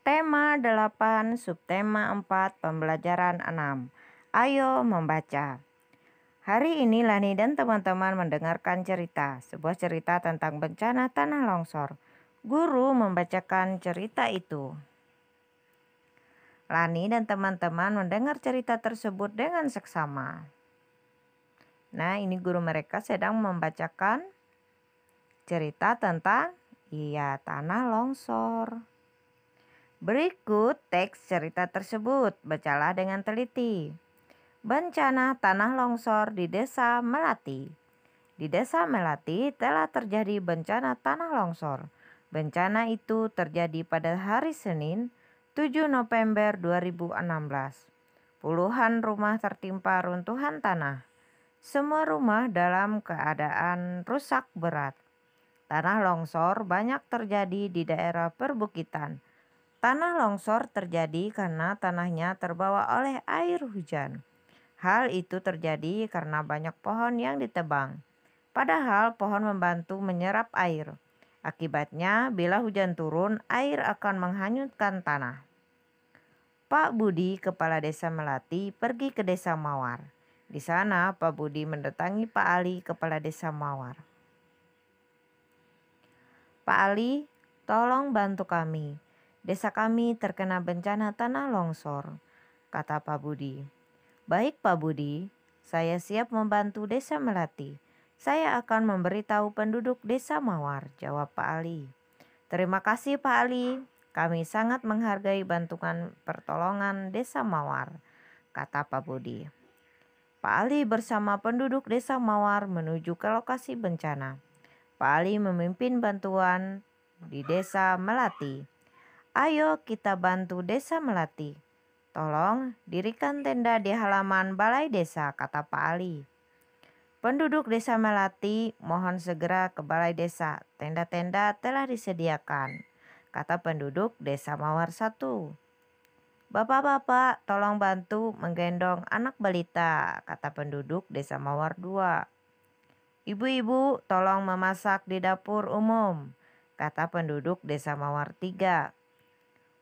Tema 8, subtema 4, pembelajaran 6. Ayo membaca. Hari ini Lani dan teman-teman mendengarkan cerita, sebuah cerita tentang bencana tanah longsor. Guru membacakan cerita itu. Lani dan teman-teman mendengar cerita tersebut dengan seksama. Nah, ini guru mereka sedang membacakan cerita tentang iya tanah longsor. Berikut teks cerita tersebut, bacalah dengan teliti. Bencana tanah longsor di Desa Melati. Di Desa Melati telah terjadi bencana tanah longsor. Bencana itu terjadi pada hari Senin, 7 November 2016. Puluhan rumah tertimpa runtuhan tanah. Semua rumah dalam keadaan rusak berat. Tanah longsor banyak terjadi di daerah perbukitan Tanah longsor terjadi karena tanahnya terbawa oleh air hujan. Hal itu terjadi karena banyak pohon yang ditebang. Padahal pohon membantu menyerap air. Akibatnya, bila hujan turun, air akan menghanyutkan tanah. Pak Budi, kepala desa Melati, pergi ke desa Mawar. Di sana, Pak Budi mendatangi Pak Ali, kepala desa Mawar. Pak Ali, tolong bantu kami. Desa kami terkena bencana tanah longsor, kata Pak Budi. Baik Pak Budi, saya siap membantu desa Melati. Saya akan memberitahu penduduk desa Mawar, jawab Pak Ali. Terima kasih Pak Ali, kami sangat menghargai bantuan pertolongan desa Mawar, kata Pak Budi. Pak Ali bersama penduduk desa Mawar menuju ke lokasi bencana. Pak Ali memimpin bantuan di desa Melati. Ayo kita bantu desa Melati. Tolong dirikan tenda di halaman balai desa, kata Pak Ali. Penduduk desa Melati mohon segera ke balai desa. Tenda-tenda telah disediakan, kata penduduk desa Mawar Satu. Bapak-bapak, tolong bantu menggendong anak balita, kata penduduk Desa Mawar Dua. Ibu-ibu, tolong memasak di dapur umum, kata penduduk Desa Mawar Tiga.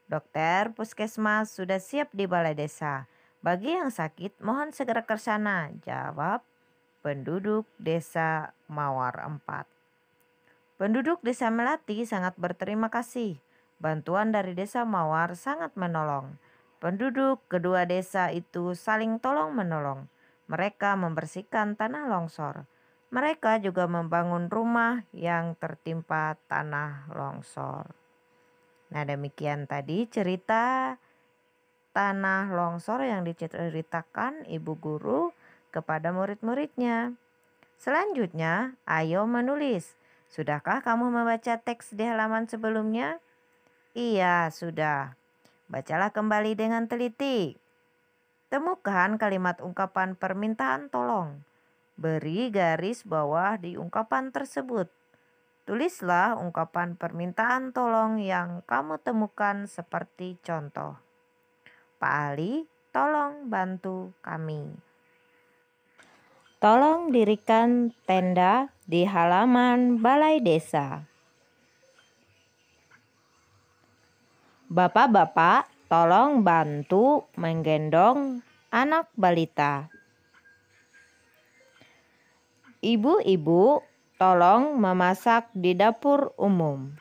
Dokter puskesmas sudah siap di balai desa. Bagi yang sakit, mohon segera ke sana. Jawab penduduk desa Mawar 4. Penduduk desa Melati sangat berterima kasih. Bantuan dari desa Mawar sangat menolong. Penduduk kedua desa itu saling tolong menolong. Mereka membersihkan tanah longsor. Mereka juga membangun rumah yang tertimpa tanah longsor. Nah, demikian tadi cerita tanah longsor yang diceritakan ibu guru kepada murid-muridnya. Selanjutnya, ayo menulis. Sudahkah kamu membaca teks di halaman sebelumnya? Iya, sudah. Bacalah kembali dengan teliti. Temukan kalimat ungkapan permintaan tolong. Beri garis bawah di ungkapan tersebut. Tulislah ungkapan permintaan tolong yang kamu temukan seperti contoh. Pak Ali, tolong bantu kami. Tolong dirikan tenda di halaman balai desa. Bapak-bapak, tolong bantu menggendong anak balita. Ibu-ibu, Tolong memasak di dapur umum.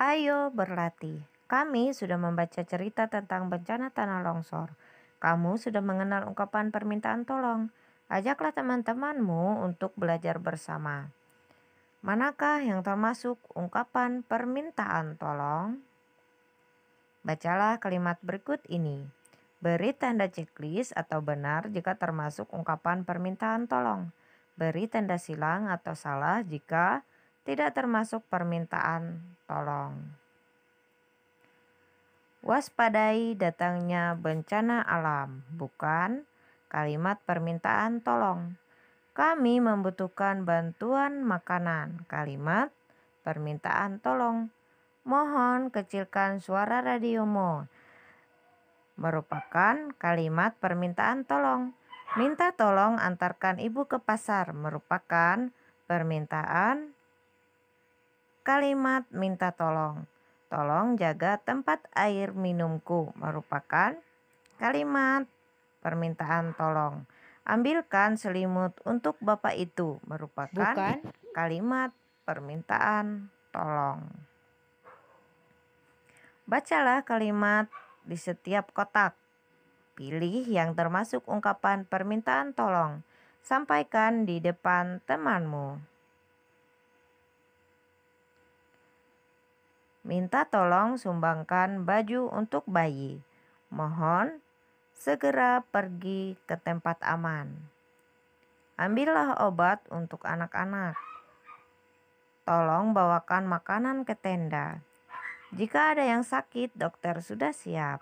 Ayo berlatih. Kami sudah membaca cerita tentang bencana tanah longsor. Kamu sudah mengenal ungkapan permintaan tolong. Ajaklah teman-temanmu untuk belajar bersama. Manakah yang termasuk ungkapan permintaan tolong? Bacalah kalimat berikut ini. Beri tanda checklist atau benar jika termasuk ungkapan permintaan tolong. Beri tanda silang atau salah jika tidak termasuk permintaan tolong. Waspadai datangnya bencana alam, bukan kalimat permintaan tolong. Kami membutuhkan bantuan makanan, kalimat permintaan tolong. Mohon kecilkan suara radiomu merupakan kalimat permintaan tolong. Minta tolong antarkan ibu ke pasar merupakan permintaan kalimat minta tolong. Tolong jaga tempat air minumku merupakan kalimat permintaan tolong. Ambilkan selimut untuk bapak itu merupakan Bukan. kalimat permintaan tolong. Bacalah kalimat di setiap kotak. Pilih yang termasuk ungkapan permintaan tolong. Sampaikan di depan temanmu. Minta tolong sumbangkan baju untuk bayi. Mohon segera pergi ke tempat aman. Ambillah obat untuk anak-anak. Tolong bawakan makanan ke tenda. Jika ada yang sakit, dokter sudah siap.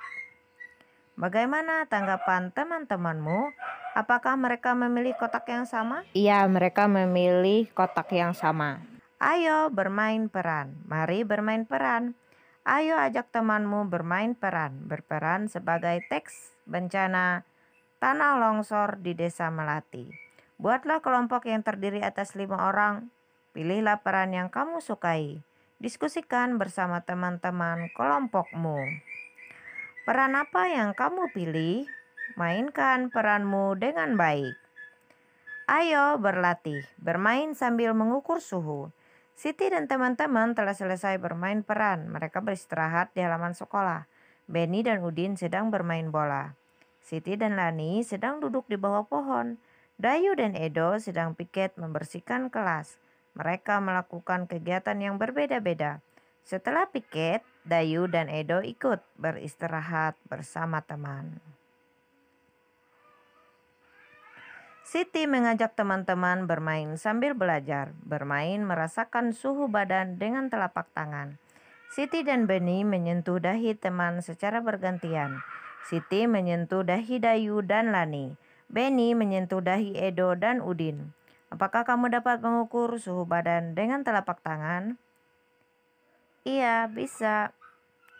Bagaimana tanggapan teman-temanmu? Apakah mereka memilih kotak yang sama? Iya, mereka memilih kotak yang sama. Ayo bermain peran. Mari bermain peran. Ayo ajak temanmu bermain peran. Berperan sebagai teks bencana tanah longsor di Desa Melati. Buatlah kelompok yang terdiri atas lima orang. Pilihlah peran yang kamu sukai. Diskusikan bersama teman-teman kelompokmu. Peran apa yang kamu pilih? Mainkan peranmu dengan baik. Ayo berlatih, bermain sambil mengukur suhu. Siti dan teman-teman telah selesai bermain peran. Mereka beristirahat di halaman sekolah. Benny dan Udin sedang bermain bola. Siti dan Lani sedang duduk di bawah pohon. Dayu dan Edo sedang piket membersihkan kelas. Mereka melakukan kegiatan yang berbeda-beda. Setelah piket, Dayu dan Edo ikut beristirahat bersama teman. Siti mengajak teman-teman bermain sambil belajar, bermain merasakan suhu badan dengan telapak tangan. Siti dan Beni menyentuh dahi teman secara bergantian. Siti menyentuh dahi Dayu dan Lani. Beni menyentuh dahi Edo dan Udin. Apakah kamu dapat mengukur suhu badan dengan telapak tangan? Iya, bisa.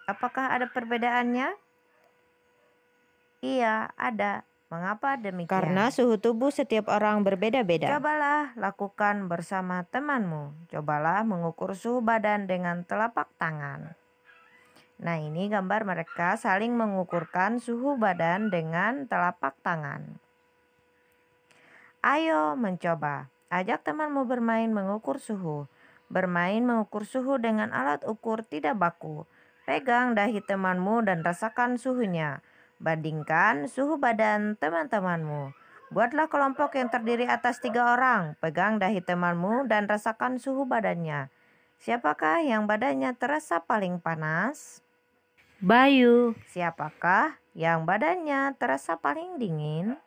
Apakah ada perbedaannya? Iya, ada. Mengapa demikian? Karena suhu tubuh setiap orang berbeda-beda. Cobalah lakukan bersama temanmu. Cobalah mengukur suhu badan dengan telapak tangan. Nah, ini gambar mereka saling mengukurkan suhu badan dengan telapak tangan. Ayo mencoba. Ajak temanmu bermain mengukur suhu. Bermain mengukur suhu dengan alat ukur tidak baku. Pegang dahi temanmu dan rasakan suhunya. Bandingkan suhu badan teman-temanmu. Buatlah kelompok yang terdiri atas tiga orang. Pegang dahi temanmu dan rasakan suhu badannya. Siapakah yang badannya terasa paling panas? Bayu. Siapakah yang badannya terasa paling dingin?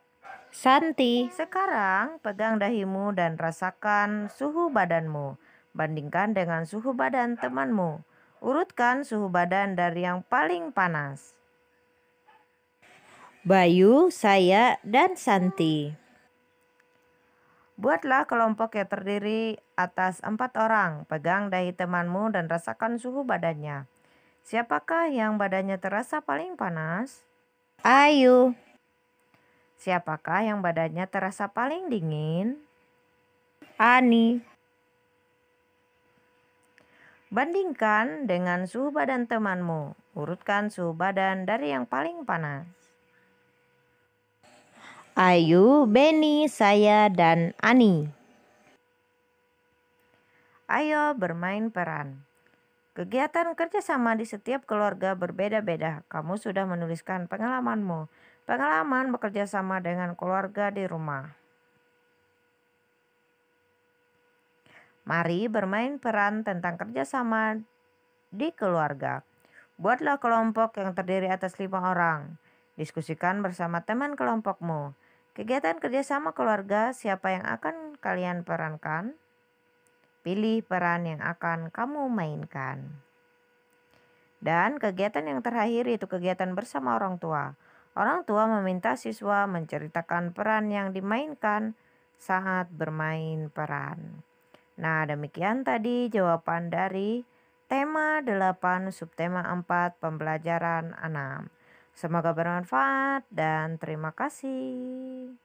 Santi. Sekarang pegang dahimu dan rasakan suhu badanmu. Bandingkan dengan suhu badan temanmu. Urutkan suhu badan dari yang paling panas. Bayu, saya, dan Santi. Buatlah kelompok yang terdiri atas empat orang. Pegang dahi temanmu dan rasakan suhu badannya. Siapakah yang badannya terasa paling panas? Ayu. Siapakah yang badannya terasa paling dingin? Ani. Bandingkan dengan suhu badan temanmu. Urutkan suhu badan dari yang paling panas. Ayu, Beni, saya, dan Ani. Ayo bermain peran. Kegiatan kerjasama di setiap keluarga berbeda-beda. Kamu sudah menuliskan pengalamanmu. Pengalaman bekerja sama dengan keluarga di rumah. Mari bermain peran tentang kerjasama di keluarga. Buatlah kelompok yang terdiri atas lima orang. Diskusikan bersama teman kelompokmu. Kegiatan kerjasama keluarga siapa yang akan kalian perankan? Pilih peran yang akan kamu mainkan. Dan kegiatan yang terakhir itu kegiatan bersama orang tua. Orang tua meminta siswa menceritakan peran yang dimainkan saat bermain peran. Nah, demikian tadi jawaban dari tema 8 subtema 4 pembelajaran 6. Semoga bermanfaat dan terima kasih.